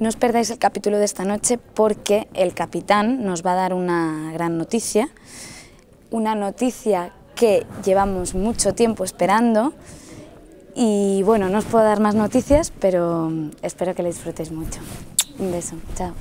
No os perdáis el capítulo de esta noche porque el capitán nos va a dar una gran noticia, una noticia que llevamos mucho tiempo esperando y bueno, no os puedo dar más noticias, pero espero que la disfrutéis mucho. Un beso, chao.